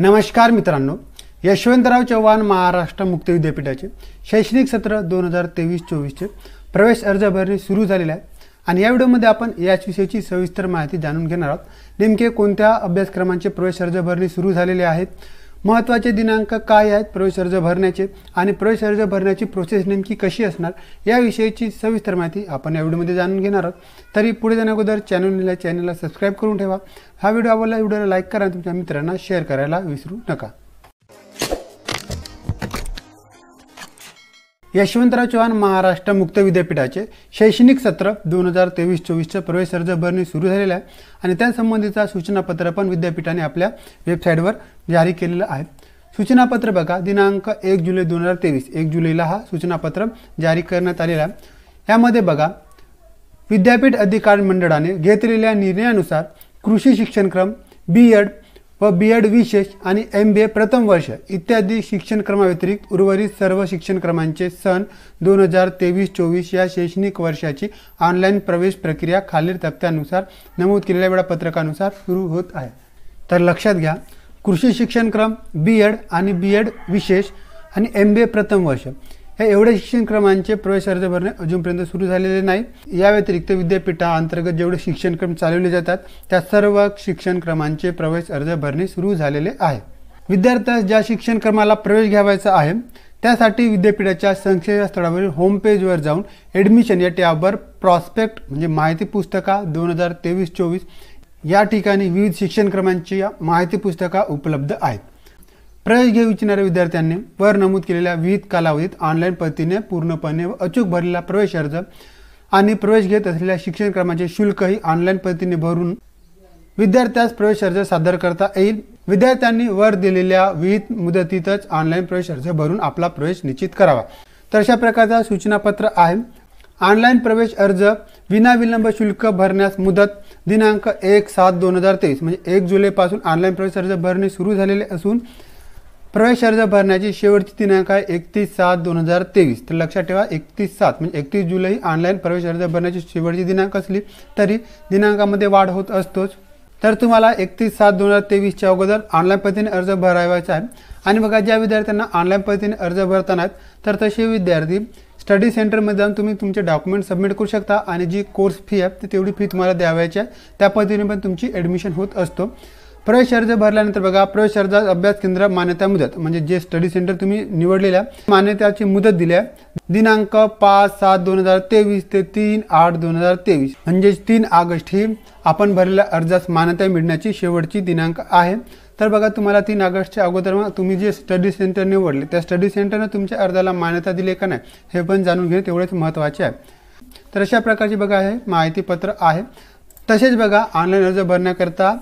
नमस्कार मित्रांनो यशवंतराव चव्हाण महाराष्ट्र मुक्त विद्यापीठाचे शैक्षणिक सत्र दोन हजार तेवीस चोवीसचे प्रवेश अर्ज भरणे सुरू झालेले आहे आणि या व्हिडिओमध्ये आपण याच विषयीची सविस्तर माहिती जाणून घेणार आहोत नेमके कोणत्या अभ्यासक्रमांचे प्रवेश अर्ज भरणे सुरू झालेले आहेत महत्त्वाचे दिनांक काय आहेत प्रवेश अर्ज भरण्याचे आणि प्रवेश अर्ज भरण्याची प्रोसेस नेमकी कशी असणार याविषयीची सविस्तर माहिती आपण या व्हिडिओमध्ये जाणून घेणार आहोत तरी पुढे जाण्याअगोदर चॅनलला चॅनलला सबस्क्राईब करून ठेवा हा व्हिडिओ आवडला व्हिडिओला लाईक करा तुमच्या मित्रांना शेअर करायला विसरू नका यशवंतराव चव्हाण महाराष्ट्र मुक्त विद्यापीठाचे शैक्षणिक सत्र दोन हजार तेवीस चोवीसचं प्रवेश अर्ज भरणे सुरू झालेलं आहे आणि त्यासंबंधीचा सूचनापत्र पण विद्यापीठाने आपल्या वेबसाईटवर जारी केलेलं आहे सूचनापत्र बघा दिनांक एक जुलै दोन हजार तेवीस एक जुलैला हा सूचनापत्र जारी करण्यात आलेला आहे यामध्ये बघा विद्यापीठ अधिकार मंडळाने घेतलेल्या निर्णयानुसार कृषी शिक्षणक्रम बी एड व बी एड विशेष आणि एम बी ए प्रथम वर्ष इत्यादी शिक्षणक्रमाव्यतिरिक्त उर्वरित सर्व शिक्षणक्रमांचे सन दोन हजार तेवीस चोवीस या शैक्षणिक वर्षाची ऑनलाईन प्रवेश प्रक्रिया खालील तक्त्यानुसार नमूद केलेल्या वेळापत्रकानुसार सुरू होत आहे तर लक्षात घ्या कृषी शिक्षणक्रम बी एड आणि बी एड विशेष आणि एम बी ए प्रथम वर्ष हे एवढे शिक्षण क्रमांचे प्रवेश अर्ज भरणे अजूनपर्यंत सुरू झालेले नाही या व्यतिरिक्त विद्यापीठा अंतर्गत जेवढे शिक्षणक्रम चालवले जातात त्या सर्व शिक्षण क्रमांचे प्रवेश अर्ज भरणे सुरू झालेले आहे विद्यार्थ्यास ज्या शिक्षण क्रमाला प्रवेश घ्यावायचा आहे त्यासाठी विद्यापीठाच्या संकेतस्थळावरील पेजवर जाऊन ॲडमिशन या टॅबवर प्रॉस्पेक्ट म्हणजे माहिती पुस्तका दोन हजार तेवीस चोवीस या ठिकाणी विविध शिक्षण क्रमांची माहिती पुस्तका उपलब्ध आहेत प्रवेश घेऊ इच्छिणाऱ्या विद्यार्थ्यांनी वर नमूद केलेल्या विविध कालावधीत ऑनलाईन पद्धतीने पूर्णपणे व अचूक भरलेला प्रवेश अर्ज आणि प्रवेश घेत असलेल्या शिक्षण क्रमाचे शुल्कही ऑनलाईन पद्धतीने भरून विद्यार्थ्यास प्रवेश अर्ज सादर करता येईल विद्यार्थ्यांनी वर दिलेल्या विविध मुदतीतच ऑनलाईन प्रवेश अर्ज भरून आपला प्रवेश निश्चित करावा तर अशा प्रकारचा सूचनापत्र आहे ऑनलाईन प्रवेश अर्ज विनाविलंब शुल्क भरण्यास मुदत दिनांक एक सात दोन हजार तेवीस म्हणजे एक जुलैपासून ऑनलाईन प्रवेश अर्ज भरणे सुरू झालेले असून प्रवेश अर्ज भरण्याची शेवटची दिनांक आहे एकतीस सात दोन हजार तेवीस तर लक्षात ठेवा एकतीस सात म्हणजे एकतीस जुलै ऑनलाईन प्रवेश अर्ज भरण्याची शेवटची दिनांक असली तरी दिनांकामध्ये वाढ होत असतोच तर तुम्हाला एकतीस सात दोन हजार तेवीसच्या अगोदर ऑनलाईन पद्धतीने अर्ज भरावायचा आहे आणि बघा ज्या विद्यार्थ्यांना ऑनलाईन पद्धतीने अर्ज भरताना तर तसे विद्यार्थी स्टडी सेंटरमध्ये जाऊन तुम्ही तुमचे डॉक्युमेंट सबमिट करू शकता आणि जी कोर्स फी आहे ती तेवढी फी तुम्हाला द्यावायची आहे त्या पद्धतीने पण तुमची ॲडमिशन होत असतो प्रवेश अर्ज भरल्यानंतर बघा प्रवेश अर्ज अभ्यास केंद्र मान्यता मुदत म्हणजे जे स्टडी सेंटर तुम्ही निवडलेल्या मान्यताची मुदत दिली आहे दिनांक पाच सात दोन हजार तेवीस ते तीन आठ दोन हजार तेवीस म्हणजेच तीन ऑगस्ट ही आपण भरलेल्या अर्जास मान्यता मिळण्याची शेवटची दिनांक आहे तर बघा तुम्हाला तीन ऑगस्टच्या अगोदर तुम्ही जे स्टडी सेंटर निवडले त्या स्टडी सेंटरनं तुमच्या अर्जाला मान्यता दिली का नाही हे पण जाणून घेणे तेवढेच महत्त्वाचे आहे तर अशा प्रकारची बघा हे माहितीपत्र आहे तसेच बघा ऑनलाईन अर्ज भरण्याकरता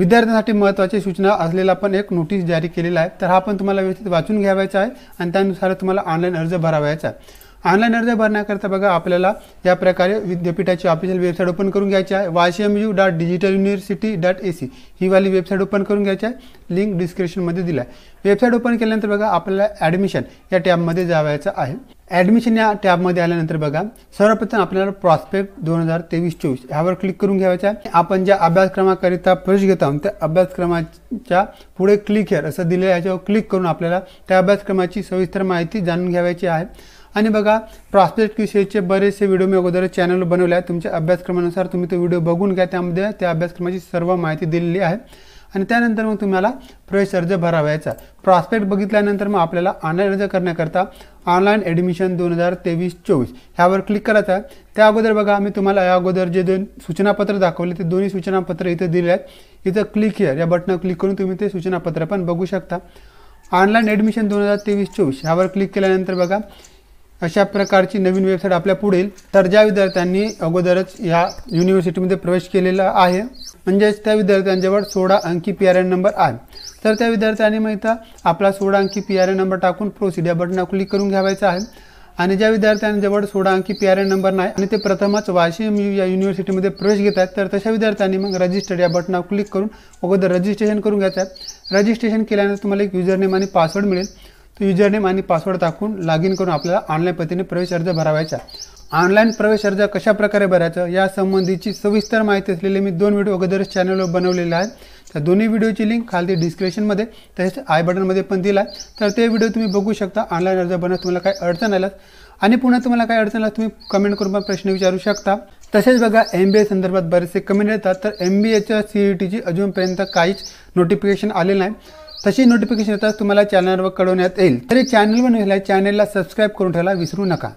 विद्यार्थ्यांसाठी महत्त्वाची सूचना असलेला पण एक नोटीस जारी केलेला आहे तर हा पण तुम्हाला व्यवस्थित वाचून घ्यावायचा आहे आणि त्यानुसार तुम्हाला ऑनलाईन अर्ज भरावायचा आहे ऑनलाईन अर्ज भरण्याकरता बघा आपल्याला या प्रकारे विद्यापीठाची ऑफिशियल वेबसाईट ओपन करून घ्यायची आहे Y M U dot digital university dot A C ही वाली वेबसाईट ओपन करून घ्यायची आहे लिंक डिस्क्रिप्शनमध्ये दिला आहे वेबसाईट ओपन केल्यानंतर बघा आपल्याला ॲडमिशन या टॅबमध्ये जावायचं आहे ॲडमिशन या टॅबमध्ये आल्यानंतर बघा सर्वप्रथम आपल्याला प्रॉस्पेक्ट दोन हजार तेवीस चोवीस ह्यावर क्लिक करून घ्यायचा आहे आपण ज्या अभ्यासक्रमाकरिता प्रवेश घेत आहोत त्या अभ्यासक्रमाच्या पुढे क्लिक हेअर असं दिलं याच्यावर क्लिक करून आपल्याला त्या अभ्यासक्रमाची सविस्तर माहिती जाणून घ्यायची आहे आणि बघा प्रॉस्पेक्ट विषयीचे बरेचसे व्हिडिओ मी अगोदर चॅनल बनवले आहेत तुमच्या अभ्यासक्रमानुसार तुम्ही तो व्हिडिओ बघून घ्या त्यामध्ये त्या अभ्यासक्रमाची सर्व माहिती दिलेली आहे आणि त्यानंतर मग तुम्हाला प्रवेश अर्ज भरावायचा प्रॉस्पेक्ट बघितल्यानंतर मग आपल्याला ऑनलाईन अर्ज करण्याकरता ऑनलाईन ॲडमिशन दोन हजार तेवीस चोवीस ह्यावर क्लिक करायचं आहे त्या अगोदर बघा आम्ही तुम्हाला या अगोदर जे दोन सूचनापत्र दाखवले ते दोन्ही सूचनापत्र इथं दिले आहेत इथं क्लिक हिअर या बटनं क्लिक करून तुम्ही ते सूचनापत्र पण बघू शकता ऑनलाईन ॲडमिशन दोन हजार तेवीस चोवीस ह्यावर क्लिक केल्यानंतर बघा अशा प्रकारची नवीन वेबसाईट आपल्या पुढेल तर ज्या विद्यार्थ्यांनी अगोदरच या युनिव्हर्सिटीमध्ये प्रवेश केलेला आहे म्हणजेच त्या विद्यार्थ्यांजवळ सोळा अंकी पी आर एन नंबर आहे तर त्या विद्यार्थ्यांनी माहिती आपला सोळा अंकी पी आर एन नंबर टाकून प्रोसिड या बटना क्लिक करून घ्यावायचा आहे आणि ज्या विद्यार्थ्यांजवळ सोळा अंकी पी आर एन नंबर नाही आणि ते प्रथमच वाशिम या युनिव्हर्सिटीमध्ये प्रवेश घेत आहेत तर तशा विद्यार्थ्यांनी मग रजिस्टर्ड या बटनावर क्लिक करून अगोदर रजिस्ट्रेशन करून घ्यायचं आहे रजिस्ट्रेशन केल्यानंतर तुम्हाला एक युजर नेम आणि पासवर्ड मिळेल तो युजरनेम आणि पासवर्ड टाकून लॉग इन करून आपल्याला ऑनलाईन पद्धतीने प्रवेश अर्ज भरावायचा ऑनलाईन प्रवेश अर्ज कशा प्रकारे भरायचा संबंधीची सविस्तर माहिती असलेले मी दोन व्हिडिओ अगोदरच चॅनलवर बनवलेले आहेत तर दोन्ही व्हिडिओची लिंक खालती डिस्क्रिप्शनमध्ये तसेच आय बटनमध्ये पण दिला आहे तर ते व्हिडिओ तुम्ही बघू शकता ऑनलाईन अर्ज बनवत तुम्हाला काय अडचण आल्यास आणि पुन्हा तुम्हाला काय अडचण आला तुम्ही कमेंट करून पण प्रश्न विचारू शकता तसेच बघा एम बी ए संदर्भात बरेचसे कमेंट येतात तर एम बी एच्या सी ई टीची अजूनपर्यंत काहीच नोटिफिकेशन आले नाही तशी नोटिफिकेशन येतात तुम्हाला चॅनलवर कळवण्यात येईल तरी चॅनलवर नसल्या चॅनलला सबस्क्राईब करून ठेवायला विसरू नका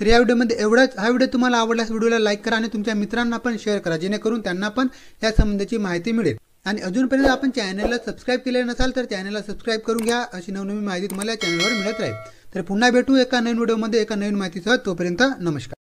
तर या व्हिडिओमध्ये एवढंच हा व्हिडिओ तुम्हाला आवडल्यास व्हिडिओला लाईक करा आणि तुमच्या मित्रांना पण शेअर करा जेणेकरून त्यांना पण या संबंधीची माहिती मिळेल आणि अजूनपर्यंत आपण चॅनलला सबस्क्राईब केले नसाल तर चॅनलला सबस्क्राईब करून घ्या अशी नवनवीन माहिती तुम्हाला चॅनलवर मिळत राहील तर पुन्हा भेटू एका नवीन व्हिडिओमध्ये एका नवीन माहितीसह तोपर्यंत नमस्कार